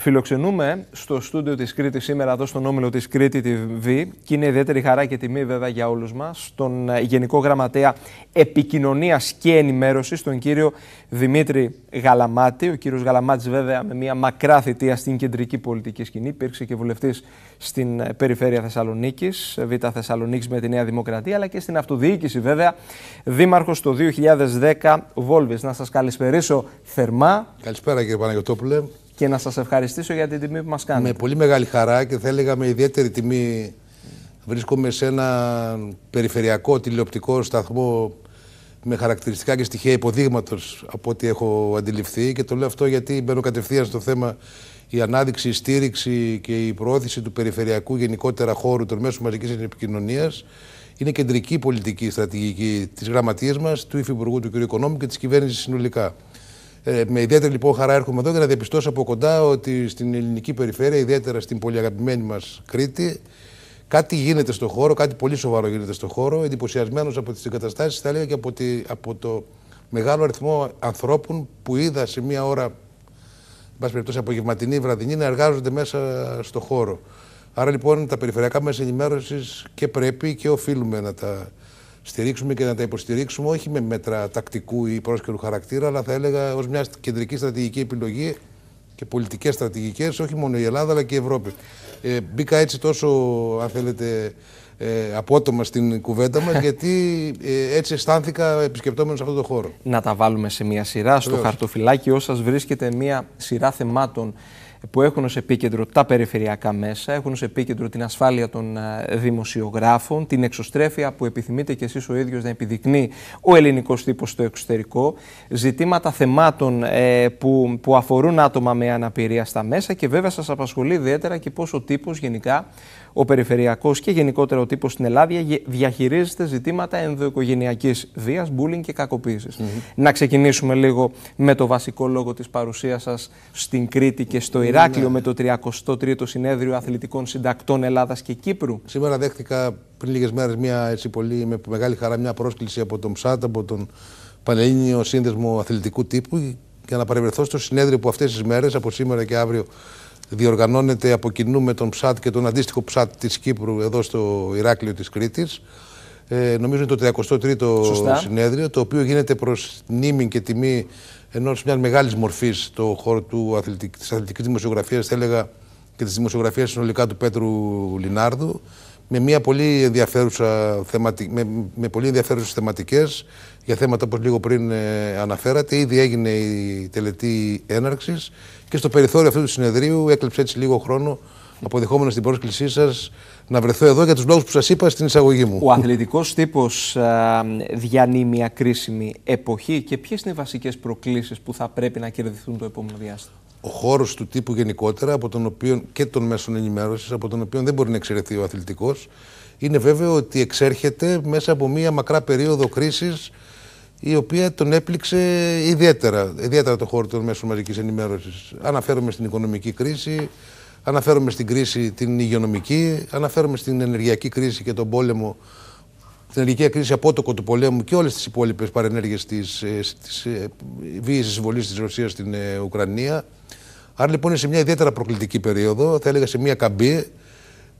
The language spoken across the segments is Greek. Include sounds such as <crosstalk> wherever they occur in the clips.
Φιλοξενούμε στο στούντιο της Κρήτη σήμερα, εδώ στον όμιλο της Κρήτη TV, και είναι ιδιαίτερη χαρά και τιμή βέβαια για όλους μας στον ε, Γενικό Γραμματέα Επικοινωνίας και Ενημέρωσης, τον κύριο Δημήτρη Γαλαμάτη. Ο κύριος Γαλαμάτης βέβαια, με μια μακρά θητεία στην κεντρική πολιτική σκηνή, υπήρξε και βουλευτής στην ε, περιφέρεια Θεσσαλονίκης, ε, Β' Θεσσαλονίκης με τη Νέα Δημοκρατία, αλλά και στην αυτοδιοίκηση, βέβαια, δήμαρχος το 2010 Βόλβης. Να σας καλησπερίσω θερμά. Καλησπέρα, κύριε Παναγιοτόπουλε και να σας ευχαριστήσω για την τιμή που μας κάνετε. Με πολύ μεγάλη χαρά και θα έλεγα με ιδιαίτερη τιμή βρίσκομαι σε ένα περιφερειακό τηλεοπτικό σταθμό με χαρακτηριστικά και στοιχεία υποδείγματος από ό,τι έχω αντιληφθεί. Και το λέω αυτό γιατί μπαίνω κατευθείαν στο θέμα η ανάδειξη, η στήριξη και η προώθηση του περιφερειακού γενικότερα χώρου των μέσων μαζικής επικοινωνίας. Είναι κεντρική πολιτική στρατηγική της γραμματείας μας, του Υφυπουργού του κ. Οικονόμου και της κυβέρνησης συνολικά. Ε, με ιδιαίτερη λοιπόν χαρά έρχομαι εδώ για να διαπιστώσω από κοντά ότι στην ελληνική περιφέρεια, ιδιαίτερα στην πολυαγαπημένη μας Κρήτη, κάτι γίνεται στον χώρο, κάτι πολύ σοβαρό γίνεται στον χώρο. Εντυπωσιασμένος από τις εγκαταστάσεις, θα έλεγα και από, τη, από το μεγάλο αριθμό ανθρώπων που είδα σε μία ώρα, εν πάση περιπτώσει απογευματινή, βραδινή, να εργάζονται μέσα στο χώρο. Άρα λοιπόν τα περιφερειακά μέσα ενημέρωσης και πρέπει και οφείλουμε να τα στηρίξουμε και να τα υποστηρίξουμε όχι με μέτρα τακτικού ή πρόσκαιρου χαρακτήρα, αλλά θα έλεγα ως μια κεντρική στρατηγική επιλογή και πολιτικές στρατηγικές, όχι μόνο η Ελλάδα αλλά και η Ευρώπη. Ε, μπήκα έτσι τόσο, αν θέλετε, ε, απότομα στην κουβέντα μας <laughs> γιατί ε, έτσι αισθάνθηκα επισκεπτόμενος αυτόν τον χώρο. Να τα βάλουμε σε μια σειρά στο χαρτοφυλάκι χαρτοφυλάκι, βρίσκεται μια σειρά θεμάτων που έχουν ως επίκεντρο τα περιφερειακά μέσα, έχουν ως επίκεντρο την ασφάλεια των ε, δημοσιογράφων, την εξωστρέφεια που επιθυμείτε και εσείς ο ίδιος να επιδεικνύει ο ελληνικός τύπος στο εξωτερικό, ζητήματα θεμάτων ε, που, που αφορούν άτομα με αναπηρία στα μέσα και βέβαια σας απασχολεί ιδιαίτερα και πόσο ο τύπος γενικά ο περιφερειακός και γενικότερα ο τύπος στην Ελλάδα διαχειρίζεται ζητήματα ενδοοικογενειακής βίας, bullying και κακοποίησης. Να ξεκινήσουμε λίγο με το βασικό λόγο της παρουσίας σας στην Κρήτη και στο Ηράκλειο ναι. με το 33ο Συνέδριο Αθλητικών Συντακτών Ελλάδας και Κύπρου. Σήμερα δέχτηκα πριν λίγες μέρες μια έτσι πολύ με μεγάλη χαρά μια πρόσκληση από τον ΨΑΤ, από τον Πανελλήνιο Σύνδεσμο Αθλητικού Τύπου για να παρευρεθώ στο συνέδριο που αυτές τις μέρες, από σήμερα και αύριο, διοργανώνεται από κοινού με τον ΨΑΤ και τον αντίστοιχο ΨΑΤ της Κύπρου εδώ στο Ηράκλειο της Κρήτης. Ε, νομίζω είναι το 33ο συνέδριο, το οποίο γίνεται προς νήμη και τιμή ενός μιας μεγάλης μορφής το χώρο του αθλητικ, της αθλητικής δημοσιογραφίας, θα έλεγα, και της δημοσιογραφίας συνολικά του Πέτρου Λινάρδου με, μια πολύ ενδιαφέρουσα θεματι... με, με πολύ ενδιαφέρουσες θεματικές για θέματα όπως λίγο πριν ε, αναφέρατε. Ήδη έγινε η τελετή έναρξης και στο περιθώριο αυτού του συνεδρίου έκλεψε έτσι λίγο χρόνο αποδεχόμενος την πρόσκλησή σας να βρεθώ εδώ για τους λόγους που σας είπα στην εισαγωγή μου. Ο αθλητικός τύπος α, διανύει μια κρίσιμη εποχή και ποιες είναι οι βασικές προκλήσεις που θα πρέπει να κερδιθούν το επόμενο διάστημα ο χώρος του τύπου γενικότερα από τον οποίο, και των μέσων ενημέρωσης, από τον οποίο δεν μπορεί να εξαιρεθεί ο αθλητικός, είναι βέβαιο ότι εξέρχεται μέσα από μία μακρά περίοδο κρίσης η οποία τον έπληξε ιδιαίτερα, ιδιαίτερα το χώρο των μέσων μαζικής ενημέρωσης. Αναφέρομαι στην οικονομική κρίση, αναφέρομαι στην κρίση την υγειονομική, αναφέρομαι στην ενεργειακή κρίση και τον πόλεμο την ελληνική κρίση απότοκο του πολέμου και όλες τις υπόλοιπες παρενέργειες της ε, ε, βίαιης εισβολής της Ρωσίας στην ε, Ουκρανία. Άρα λοιπόν είναι σε μια ιδιαίτερα προκλητική περίοδο, θα έλεγα σε μια καμπή.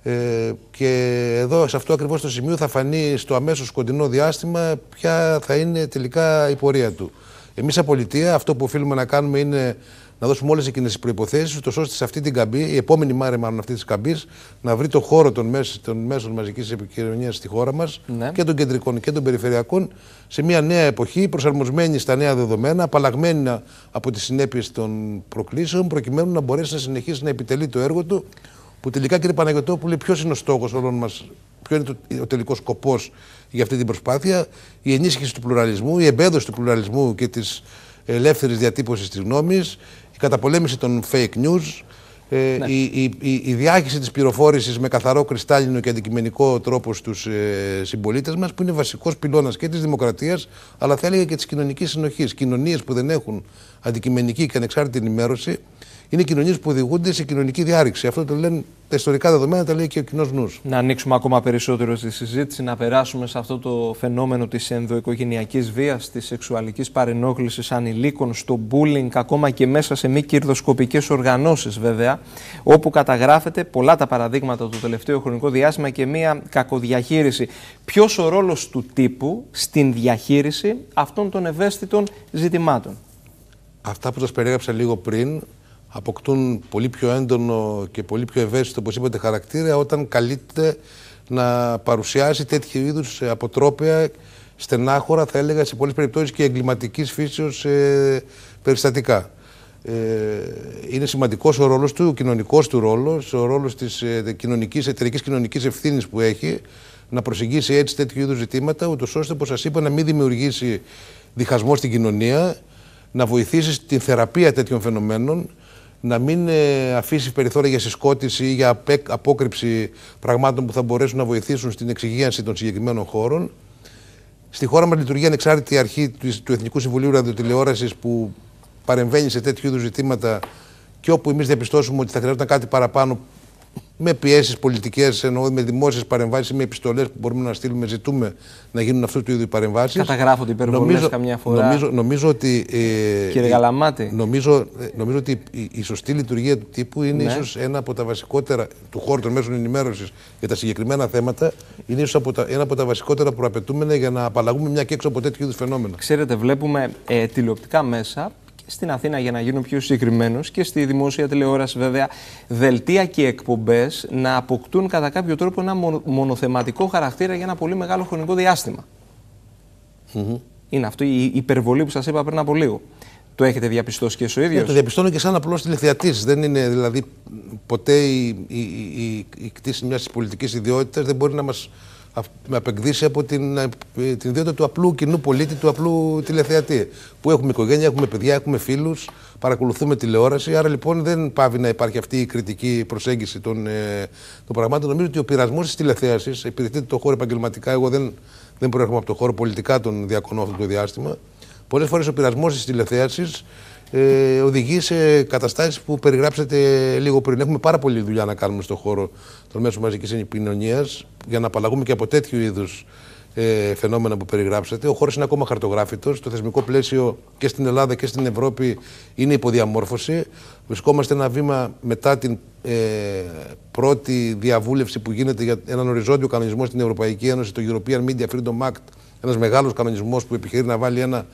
Ε, και εδώ σε αυτό ακριβώς το σημείο θα φανεί στο αμέσως κοντινό διάστημα ποια θα είναι τελικά η πορεία του. Εμείς σαν πολιτεία αυτό που οφείλουμε να κάνουμε είναι να δώσουμε όλες εκείνες τις προποθέσει, ώστε σε αυτή την καμπή, η επόμενη μάρε μάλλον αυτής της καμπής, να βρει το χώρο των, μέσ, μέσων μαζικής επικοινωνίας στη χώρα μας ναι. και των κεντρικών και των περιφερειακών σε μια νέα εποχή, προσαρμοσμένη στα νέα δεδομένα, απαλλαγμένη από τις συνέπειες των προκλήσεων, προκειμένου να μπορέσει να συνεχίσει να επιτελεί το έργο του. Που τελικά, κύριε Παναγιώτοπουλε, ποιος είναι ο στόχος όλων μας, ποιο είναι το, ο τελικός σκοπός για αυτή την προσπάθεια, η ενίσχυση του πλουραλισμού, η εμπέδωση του πλουραλισμού και της Ελεύθερης διατύπωσης της γνώμης, η καταπολέμηση των fake news, ε, ναι. η, η, η, διάχυση της πληροφόρησης με καθαρό κρυστάλλινο και αντικειμενικό τρόπο στους ε, συμπολίτες μας που είναι βασικός πυλώνας και της δημοκρατίας αλλά θα έλεγα και της κοινωνικής συνοχής. Κοινωνίες που δεν έχουν αντικειμενική και ανεξάρτητη ενημέρωση είναι κοινωνίες που οδηγούνται σε κοινωνική διάρρηξη. Αυτό το λένε τα ιστορικά δεδομένα, τα λέει και ο κοινός νους. Να ανοίξουμε ακόμα περισσότερο στη συζήτηση, να περάσουμε σε αυτό το φαινόμενο της ενδοοικογενειακής βίας, της σεξουαλικής παρενόχλησης ανηλίκων, στο bullying, ακόμα και μέσα σε μη κερδοσκοπικές οργανώσεις βέβαια, όπου καταγράφεται πολλά τα παραδείγματα του τελευταίο χρονικό διάστημα και μια κακοδιαχείριση. Ποιος ο ρόλος του τύπου στην διαχείριση αυτών των ευαίσθητων ζητημάτων. Αυτά που σας περιέγραψα λίγο πριν αποκτούν πολύ πιο έντονο και πολύ πιο ευαίσθητο, όπως είπατε, χαρακτήρα όταν καλείται να παρουσιάσει τέτοιου είδους ε, αποτρόπια στενάχωρα, θα έλεγα, σε πολλές περιπτώσεις και εγκληματικής φύσεως ε, περιστατικά. Ε, είναι σημαντικός ο ρόλος του, ο κοινωνικός του ρόλος, ο ρόλος της ε, κοινωνικής, εταιρικής κοινωνικής ευθύνης που έχει, να προσεγγίσει έτσι τέτοιου είδους ζητήματα, ούτως ώστε, όπως σας είπα, να μην δημιουργήσει διχασμό στην κοινωνία, να βοηθήσει την θεραπεία τέτοιων φαινομένων, να μην ε, αφήσει περιθώρια για συσκότηση ή για απόκρυψη πραγμάτων που θα μπορέσουν να βοηθήσουν στην εξυγίανση των συγκεκριμένων χώρων. Στη χώρα μας λειτουργεί ανεξάρτητη αρχή του Εθνικού Συμβουλίου Ραδιοτηλεόρασης που παρεμβαίνει σε τέτοιου είδους ζητήματα και όπου εμείς διαπιστώσουμε ότι θα χρειαζόταν κάτι παραπάνω, με πιέσεις πολιτικές, εννοώ με δημόσιες παρεμβάσεις, με επιστολές που μπορούμε να στείλουμε, ζητούμε να γίνουν αυτού του είδους παρεμβάσεις. Καταγράφονται υπερβολέ καμιά φορά. Νομίζω, νομίζω ότι. Ε, Κύριε Γαλαμάτη. Νομίζω, ε, νομίζω ότι η, η σωστή λειτουργία του τύπου είναι ναι. ίσως ένα από τα βασικότερα. του χώρου των μέσων ενημέρωσης για τα συγκεκριμένα θέματα είναι ίσως ένα από τα βασικότερα προαπαιτούμενα για να απαλλαγούμε μια και έξω από τέτοιου είδους φαινόμενα. Ξέρετε, βλέπουμε ε, τηλεοπτικά μέσα στην Αθήνα για να γίνω πιο συγκεκριμένο και στη δημόσια τηλεόραση βέβαια δελτία και εκπομπές να αποκτούν κατά κάποιο τρόπο ένα μονοθεματικό χαρακτήρα για ένα πολύ μεγάλο χρονικό διάστημα. Είναι αυτή η υπερβολή που σας είπα πριν από λίγο. Το έχετε διαπιστώσει και εσύ ο ναι, ίδιος. Το διαπιστώνω και σαν απλός τηλεθεατής. Δεν είναι δηλαδή ποτέ η, η, η, η κτήση μιας πολιτικής ιδιότητας δεν μπορεί να μας με απεκδίσει από την, ε, την ιδιότητα του απλού κοινού πολίτη, του απλού τηλεθεατή. Που έχουμε οικογένεια, έχουμε παιδιά, έχουμε φίλους, παρακολουθούμε τηλεόραση. Άρα λοιπόν δεν πάβει να υπάρχει αυτή η κριτική προσέγγιση των, ε, των πραγμάτων. Νομίζω ότι ο πειρασμός της τηλεθέασης επειδή το χώρο επαγγελματικά. Εγώ δεν, δεν προέρχομαι από το χώρο πολιτικά, τον διακονώ αυτό το διάστημα. Πολλές φορές ο πειρασμός της τηλεθέασης ε, οδηγεί σε καταστάσεις που περιγράψατε λίγο πριν. Έχουμε πάρα πολλή δουλειά να κάνουμε στον χώρο των μέσων μαζικής επικοινωνίας για να απαλλαγούμε και από τέτοιου είδους ε, φαινόμενα που περιγράψατε. Ο χώρος είναι ακόμα χαρτογράφητος. Το θεσμικό πλαίσιο και στην Ελλάδα και στην Ευρώπη είναι υποδιαμόρφωση. Βρισκόμαστε ένα βήμα μετά την ε, πρώτη διαβούλευση που γίνεται για έναν οριζόντιο κανονισμό στην Ευρωπαϊκή Ένωση, το European Media Freedom Act. Ένας μεγάλος κανονισμός που επιχειρεί να βάλει ένα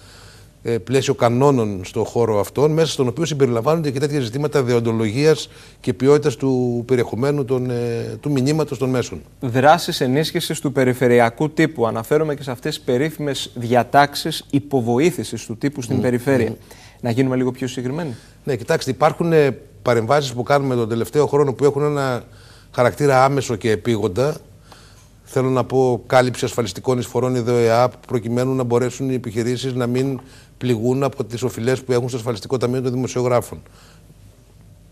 ε, πλαίσιο κανόνων στον χώρο αυτόν, μέσα στον οποίο συμπεριλαμβάνονται και τέτοια ζητήματα διοντολογία και ποιότητας του περιεχομένου των, ε, του μηνύματος των μέσων. Δράσεις ενίσχυσης του περιφερειακού τύπου. Αναφέρομαι και σε αυτές τις περίφημες διατάξεις υποβοήθησης του τύπου στην mm. περιφέρεια. Να γίνουμε λίγο πιο συγκεκριμένοι. Ναι, κοιτάξτε, υπάρχουν ε, παρεμβάσεις που κάνουμε τον τελευταίο χρόνο που έχουν ένα χαρακτήρα άμεσο και επίγοντα. Θέλω να πω κάλυψη ασφαλιστικών εισφορών ιδεοεά προκειμένου να μπορέσουν οι επιχειρήσεις να μην πληγούν από τις οφειλές που έχουν στο ασφαλιστικό ταμείο των δημοσιογράφων.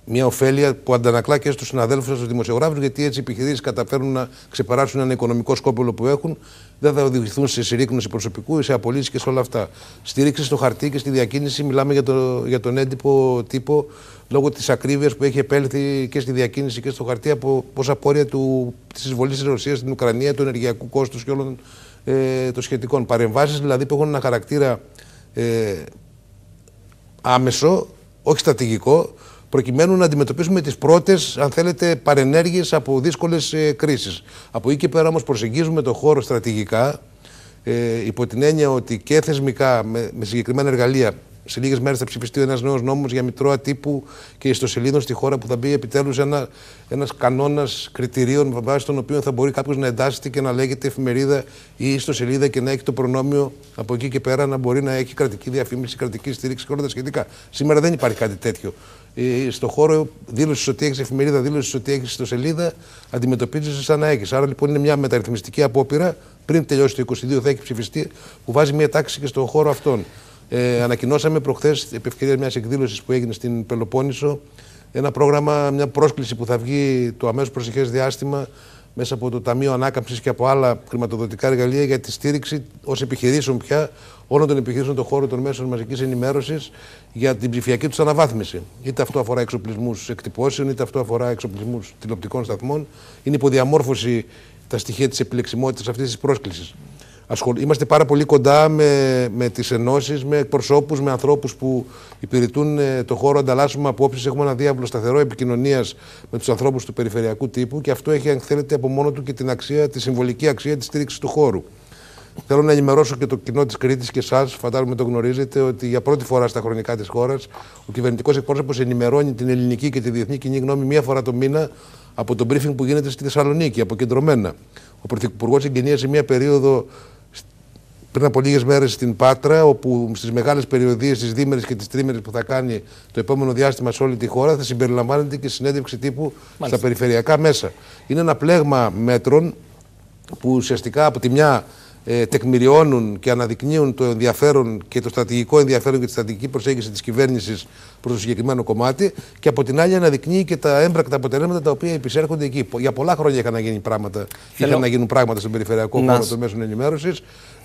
Μια ωφέλεια που αντανακλά και στους συναδέλφους σας, στου δημοσιογράφους, γιατί έτσι οι επιχειρήσεις καταφέρνουν να ξεπεράσουν ένα οικονομικό σκόπελο που έχουν, δεν θα οδηγηθούν σε συρρήκνωση προσωπικού, ή σε απολύσεις και σε όλα αυτά. Στήριξη στο χαρτί και στη διακίνηση, μιλάμε για, το, για τον έντυπο τύπο, λόγω της ακρίβειας που έχει επέλθει και στη διακίνηση και στο χαρτί από πόσα πόρια της εισβολής της Ρωσίας στην Ουκρανία, του ενεργειακού κόστους και όλων ε, των σχετικών. Παρεμβάσεις δηλαδή που έχουν ένα χαρακτήρα ε, άμεσο, όχι στρατηγικό, προκειμένου να αντιμετωπίσουμε τις πρώτες, αν θέλετε, παρενέργειες από δύσκολες ε, κρίσεις. Από εκεί και πέρα όμως προσεγγίζουμε το χώρο στρατηγικά, ε, υπό την έννοια ότι και θεσμικά, με συγκεκριμένα εργαλεία, σε λίγες μέρες θα ψηφιστεί ένας νέος νόμος για μητρώα τύπου και ιστοσελίδων στη χώρα που θα μπει επιτέλους ένα ένας κανόνας κριτηρίων με βάση τον οποίο θα μπορεί κάποιος να εντάσσεται και να λέγεται εφημερίδα ή ιστοσελίδα και να έχει το προνόμιο από εκεί και πέρα να μπορεί να έχει κρατική διαφήμιση, κρατική στήριξη και όλα τα σχετικά. Σήμερα δεν υπάρχει κάτι τέτοιο. Στον ε, στο χώρο δήλωσης ότι έχεις εφημερίδα, δήλωσης ότι έχεις ιστοσελίδα, αντιμετωπίζει σαν να έχεις. Άρα λοιπόν είναι μια μεταρρυθμιστική απόπειρα πριν τελειώσει το 22 θα έχει ψηφιστεί, που βάζει μια τάξη και στον χώρο αυτόν. Ε, ανακοινώσαμε προχθές, επί ευκαιρία μιας εκδήλωσης που έγινε στην Πελοπόννησο, ένα πρόγραμμα, μια πρόσκληση που θα βγει το αμέσως προσεχές διάστημα μέσα από το Ταμείο Ανάκαμψης και από άλλα χρηματοδοτικά εργαλεία για τη στήριξη ως επιχειρήσεων πια όλων των επιχειρήσεων των χώρων των μέσων μαζικής ενημέρωσης για την ψηφιακή τους αναβάθμιση. Είτε αυτό αφορά εξοπλισμούς εκτυπώσεων, είτε αυτό αφορά εξοπλισμούς τηλεοπτικών σταθμών. Είναι υποδιαμόρφωση τα στοιχεία της επιλεξιμότητας αυτής της πρόσκλησης ασχολ... είμαστε πάρα πολύ κοντά με, με τις ενώσεις, με εκπροσώπους, με ανθρώπους που υπηρετούν ε, το χώρο, ανταλλάσσουμε απόψεις, έχουμε ένα διάβολο σταθερό επικοινωνίας με τους ανθρώπους του περιφερειακού τύπου και αυτό έχει αν θέλετε από μόνο του και την αξία, τη συμβολική αξία της στήριξης του χώρου. Θέλω να ενημερώσω και το κοινό της Κρήτης και εσάς, φαντάζομαι το γνωρίζετε, ότι για πρώτη φορά στα χρονικά της χώρας ο κυβερνητικός εκπρόσωπος ενημερώνει την ελληνική και τη διεθνή κοινή γνώμη μία φορά το μήνα από το briefing που γίνεται στη Θεσσαλονίκη, αποκεντρωμένα. Ο Πρωθυπουργός εγκαινίασε μία περίοδο πριν από λίγες μέρες στην Πάτρα, όπου στις μεγάλες περιοδίες, τι δίμερε και τι τρίμερε που θα κάνει το επόμενο διάστημα σε όλη τη χώρα, θα συμπεριλαμβάνεται και συνέντευξη τύπου Μάλιστα. στα περιφερειακά μέσα. Είναι ένα πλέγμα μέτρων που ουσιαστικά από τη μια ε, τεκμηριώνουν και αναδεικνύουν το ενδιαφέρον και το στρατηγικό ενδιαφέρον και τη στρατηγική προσέγγιση της κυβέρνησης προς το συγκεκριμένο κομμάτι και από την άλλη αναδεικνύει και τα έμπρακτα αποτελέσματα τα οποία επισέρχονται εκεί. Για πολλά χρόνια είχαν να, γίνει πράγματα, είχαν να γίνουν πράγματα στον περιφερειακό χώρο των μέσων ενημέρωσης.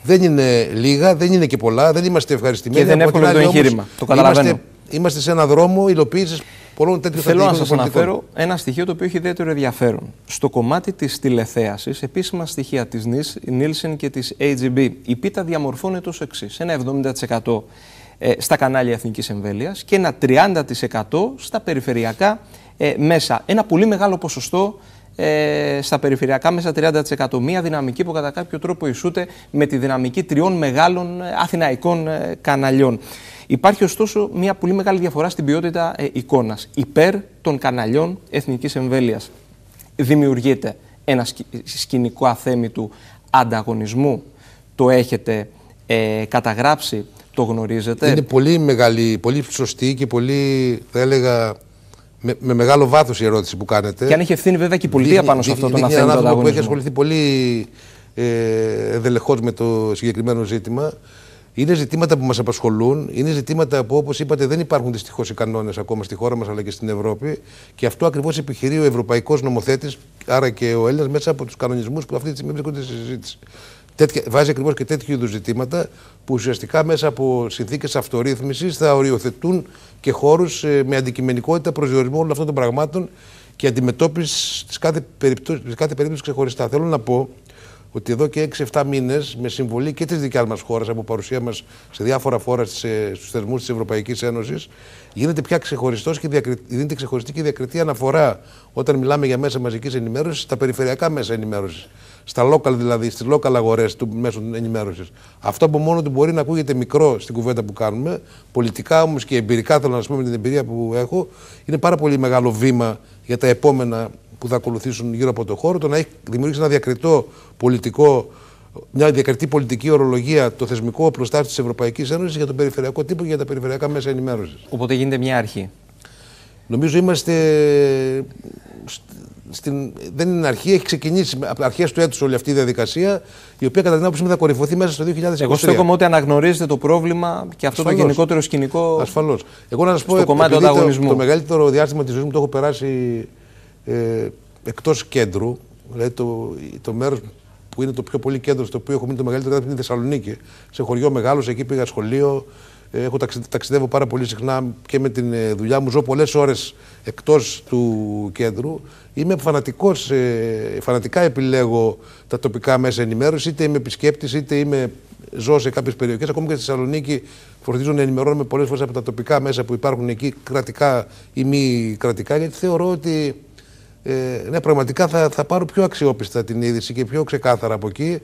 Δεν είναι λίγα, δεν είναι και πολλά, δεν είμαστε ευχαριστημένοι. Και δεν εύκολο το εγχείρημα. το καταλαβαίνω. Είμαστε, είμαστε σε έναν δρόμο υλοποίησης πολλών τέτοιων Θέλω να σα αναφέρω ένα στοιχείο το οποίο έχει ιδιαίτερο ενδιαφέρον. Στο κομμάτι της τηλεθέασης, επίσημα στοιχεία της Nielsen και της AGB, η πίτα διαμορφώνεται ως εξής. Ένα 70% ε, στα κανάλια εθνικής εμβέλειας και ένα 30% στα περιφερειακά ε, μέσα. Ένα πολύ μεγάλο ποσοστό ε, στα περιφερειακά μέσα 30%. Μία δυναμική που κατά κάποιο τρόπο ισούται με τη δυναμική τριών μεγάλων ε, αθηναϊκών ε, καναλιών. Υπάρχει ωστόσο μια πολύ μεγάλη διαφορά στην ποιότητα ε, εικόνας υπέρ των καναλιών εθνικής εμβέλειας. Δημιουργείται ένα σκηνικό του ανταγωνισμού. Το έχετε ε, καταγράψει, το γνωρίζετε. Είναι πολύ μεγάλη, πολύ σωστή και πολύ, θα έλεγα, με, με μεγάλο βάθος η ερώτηση που κάνετε. Και αν έχει ευθύνη βέβαια και η πολιτεία πάνω σε αυτό το να θέλει ένα άνθρωπο που έχει ασχοληθεί πολύ ε, ενδελεχώς με το συγκεκριμένο ζήτημα. Είναι ζητήματα που μας απασχολούν. Είναι ζητήματα που, όπως είπατε, δεν υπάρχουν δυστυχώς οι κανόνες ακόμα στη χώρα μας αλλά και στην Ευρώπη. Και αυτό ακριβώς επιχειρεί ο Ευρωπαϊκός Νομοθέτης, άρα και ο Έλληνας, μέσα από τους κανονισμούς που αυτή τη στιγμή βρίσκονται στη συζήτηση τέτοια, βάζει ακριβώς και τέτοιου είδους ζητήματα που ουσιαστικά μέσα από συνθήκες αυτορύθμισης θα οριοθετούν και χώρους ε, με αντικειμενικότητα προσδιορισμού όλων αυτών των πραγμάτων και αντιμετώπισης της κάθε, κάθε περίπτωσης ξεχωριστά. Θέλω να πω ότι εδώ και 6-7 μήνες, με συμβολή και της δικιάς μας χώρας, από παρουσία μας σε διάφορα φόρα ε, στους θεσμούς της Ευρωπαϊκής Ένωσης, γίνεται πια ξεχωριστός και γίνεται ξεχωριστή και διακριτή αναφορά όταν μιλάμε για μέσα μαζικής ενημέρωσης στα περιφερειακά μέσα ενημέρωσης στα local δηλαδή, στις local αγορές του μέσων ενημέρωσης. Αυτό από μόνο του μπορεί να ακούγεται μικρό στην κουβέντα που κάνουμε. Πολιτικά όμως και εμπειρικά, θέλω να σας πω με την εμπειρία που έχω, είναι πάρα πολύ μεγάλο βήμα για τα επόμενα που θα ακολουθήσουν γύρω από το χώρο. Το να έχει δημιουργήσει ένα διακριτό πολιτικό μια διακριτή πολιτική ορολογία, το θεσμικό προστάτης της Ευρωπαϊκής Ένωσης για τον περιφερειακό τύπο και για τα περιφερειακά μέσα ενημέρωσης. Οπότε γίνεται μια αρχή. Νομίζω είμαστε στην, δεν είναι αρχή, έχει ξεκινήσει από αρχές του έτους όλη αυτή η διαδικασία, η οποία κατά την άποψή μου θα κορυφωθεί μέσα στο 2023. Εγώ στέκομαι ότι αναγνωρίζετε το πρόβλημα και αυτό Ασφαλώς. το γενικότερο σκηνικό. Ασφαλώς. Εγώ να σας πω ότι το, το μεγαλύτερο διάστημα της ζωής μου το έχω περάσει ε, εκτός κέντρου. Δηλαδή το, το μέρος που είναι το πιο πολύ κέντρο στο οποίο έχω μείνει το μεγαλύτερο διάστημα είναι η Θεσσαλονίκη. Σε χωριό μεγάλο, εκεί πήγα σχολείο, ε, έχω ταξιδεύω πάρα πολύ συχνά και με την ε, δουλειά μου. Ζω πολλές ώρες εκτός του κέντρου. Είμαι φανατικός, ε, φανατικά επιλέγω τα τοπικά μέσα ενημέρωσης, είτε είμαι επισκέπτης, είτε είμαι ζω σε κάποιες περιοχές. Ακόμη και στη Θεσσαλονίκη φορτίζω να ενημερώνομαι πολλές φορές από τα τοπικά μέσα που υπάρχουν εκεί, κρατικά ή μη κρατικά, γιατί θεωρώ ότι ναι, πραγματικά θα, θα πάρω πιο αξιόπιστα την είδηση και πιο ξεκάθαρα από εκεί.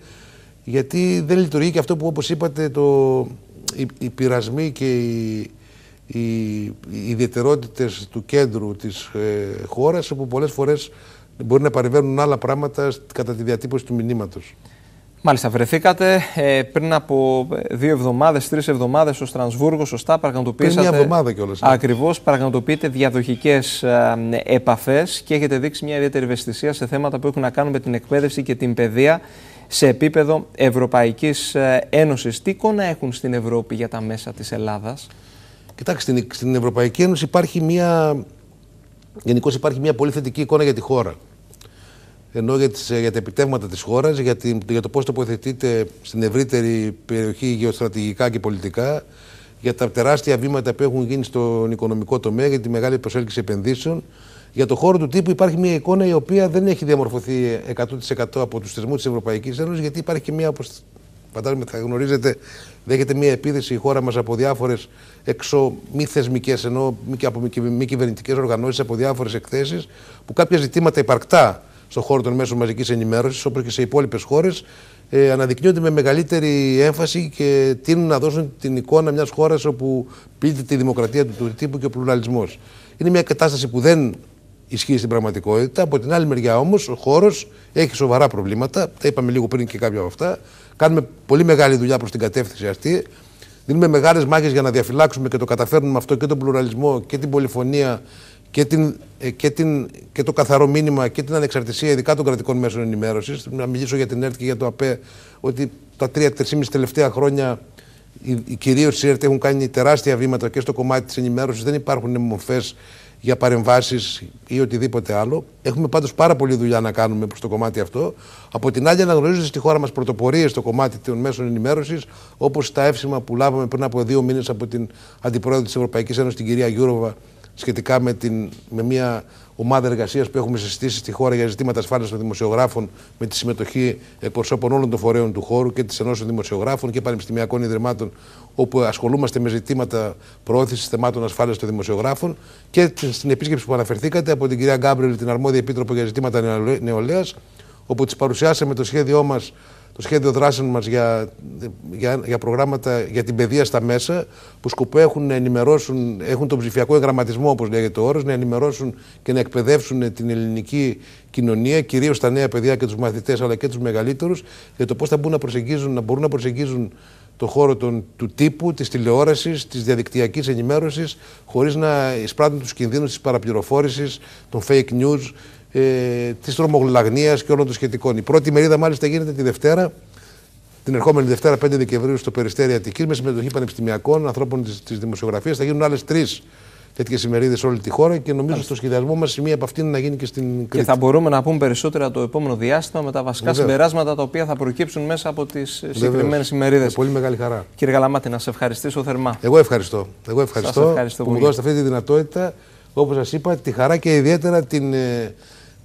Γιατί δεν λειτουργεί και αυτό που όπως είπατε το, οι, οι πειρασμοί και οι, οι, οι ιδιαιτερότητες του κέντρου της ε, χώρας όπου πολλές φορές μπορεί να παρεμβαίνουν άλλα πράγματα κατά τη διατύπωση του μηνύματος. Μάλιστα, βρεθήκατε ε, πριν από ε, δύο εβδομάδες, τρεις εβδομάδες στο Στρασβούργο. Σωστά, πραγματοποιήσατε μια εβδομάδα κιόλας. Ναι. Ακριβώς, πραγματοποιείτε διαδοχικές ε, επαφές και έχετε δείξει μια ιδιαίτερη ευαισθησία σε θέματα που έχουν να κάνουν με την εκπαίδευση και την παιδεία σε επίπεδο Ευρωπαϊκής ε, Ένωσης. Τι εικόνα έχουν στην Ευρώπη για τα μέσα της Ελλάδας. Κοιτάξτε, στην, Ευρωπαϊκή Ένωση υπάρχει μια... Γενικώς υπάρχει μια πολύ θετική εικόνα για τη χώρα. Ενώ για, ε, για τα επιτεύγματα της χώρας, για, για το πώς τοποθετείται στην ευρύτερη περιοχή γεωστρατηγικά και πολιτικά, για τα τεράστια βήματα που έχουν γίνει στον οικονομικό τομέα, για τη μεγάλη προσέλκυση επενδύσεων, για το χώρο του τύπου υπάρχει μια εικόνα η οποία δεν έχει διαμορφωθεί 100% από τους θεσμούς της Ευρωπαϊκής Ένωσης, γιατί υπάρχει και μια, όπως φαντάζομαι θα γνωρίζετε, δέχεται μια επίδεση η χώρα μας από διάφορες εξω μη θεσμικές, ενώ και από μη κυβερνητικές οργανώσεις, από διάφορες εκθέσεις, που κάποια ζητήματα υπαρκτά στον χώρο των μέσων μαζικής ενημέρωσης, όπως και σε υπόλοιπες χώρες, ε, αναδεικνύονται με μεγαλύτερη έμφαση και τείνουν να δώσουν την εικόνα μιας χώρας όπου πλήττεται η δημοκρατία του, του τύπου και ο πλουραλισμός. Είναι μια κατάσταση που δεν ισχύει στην πραγματικότητα. Από την άλλη μεριά όμως, ο χώρος έχει σοβαρά προβλήματα. Τα είπαμε λίγο πριν και κάποια από αυτά. Κάνουμε πολύ μεγάλη δουλειά προς την κατεύθυνση αυτή. Δίνουμε μεγάλες μάχες για να διαφυλάξουμε και το καταφέρνουμε αυτό και τον πλουραλισμό και την πολυφωνία και, την, ε, και, την, και το καθαρό μήνυμα και την ανεξαρτησία ειδικά των κρατικών μέσων ενημέρωσης. Να μιλήσω για την ΕΡΤ και για το ΑΠΕ, ότι τα τρία-τρει τελευταία χρόνια κυρίω η ΕΡΤ έχουν κάνει τεράστια βήματα και στο κομμάτι της ενημέρωσης. Δεν υπάρχουν μορφές για παρεμβάσεις ή οτιδήποτε άλλο. Έχουμε πάντως πάρα πολλή δουλειά να κάνουμε προς το κομμάτι αυτό. Από την άλλη, αναγνωρίζονται στη χώρα μας πρωτοπορίες στο κομμάτι των μέσων ενημέρωσης, όπως τα εύσημα που λάβαμε πριν από δύο μήνες από την Αντιπρόεδρο της Ευρωπαϊκής Ένωσης, την κυρία Γιούροβα, σχετικά με, την, με μια ομάδα εργασίας που έχουμε συστήσει στη χώρα για ζητήματα ασφάλειας των δημοσιογράφων με τη συμμετοχή εκπροσώπων όλων των φορέων του χώρου και της των Δημοσιογράφων και Πανεπιστημιακών Ιδρυμάτων, όπου ασχολούμαστε με ζητήματα προώθησης θεμάτων ασφάλειας των δημοσιογράφων και στην επίσκεψη που αναφερθήκατε από την κυρία Γκάμπρελ, την αρμόδια επίτροπο για ζητήματα νεολαίας, όπου της παρουσιάσαμε το σχέδιό μας το σχέδιο δράσεων μας για, για, για προγράμματα για την παιδεία στα μέσα που σκοπό έχουν να ενημερώσουν, έχουν τον ψηφιακό εγγραμματισμό όπως λέγεται ο όρος, να ενημερώσουν και να εκπαιδεύσουν την ελληνική κοινωνία, κυρίως τα νέα παιδιά και τους μαθητές αλλά και τους μεγαλύτερους, για το πώς θα μπορούν να προσεγγίζουν, να μπορούν να προσεγγίζουν το χώρο των, του τύπου, της τηλεόρασης, της διαδικτυακής ενημέρωσης, χωρίς να εισπράττουν τους κινδύνους της παραπληροφόρησης, των fake news ε, της τρομογλαγνίας και όλων των σχετικών. Η πρώτη μερίδα μάλιστα γίνεται τη Δευτέρα, την ερχόμενη Δευτέρα 5 Δεκεμβρίου στο Περιστέρι Αττικής, με συμμετοχή πανεπιστημιακών, ανθρώπων της δημοσιογραφίας. Θα γίνουν άλλες τρεις τέτοιες ημερίδες όλη τη χώρα και νομίζω στο σχεδιασμό μας η μία από αυτήν να γίνει και στην Κρήτη. Και θα μπορούμε να πούμε περισσότερα το επόμενο διάστημα με τα βασικά Βεβαίως. συμπεράσματα τα οποία θα προκύψουν μέσα από τις συγκεκριμένε ημερίδες. Πολύ μεγάλη χαρά. Κύριε Γαλαμάτη, να σε ευχαριστήσω θερμά. Εγώ ευχαριστώ. Εγώ ευχαριστώ, ευχαριστώ που μου αυτή τη δυνατότητα, όπως σας είπα, τη χαρά και ιδιαίτερα την. Ε,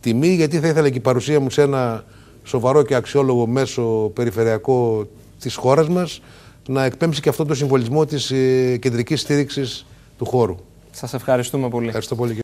τιμή, γιατί θα ήθελα και η παρουσία μου σε ένα σοβαρό και αξιόλογο μέσο περιφερειακό της χώρας μας να εκπέμψει και αυτό το συμβολισμό της κεντρική κεντρικής στήριξης του χώρου. Σας ευχαριστούμε πολύ. Ευχαριστώ πολύ.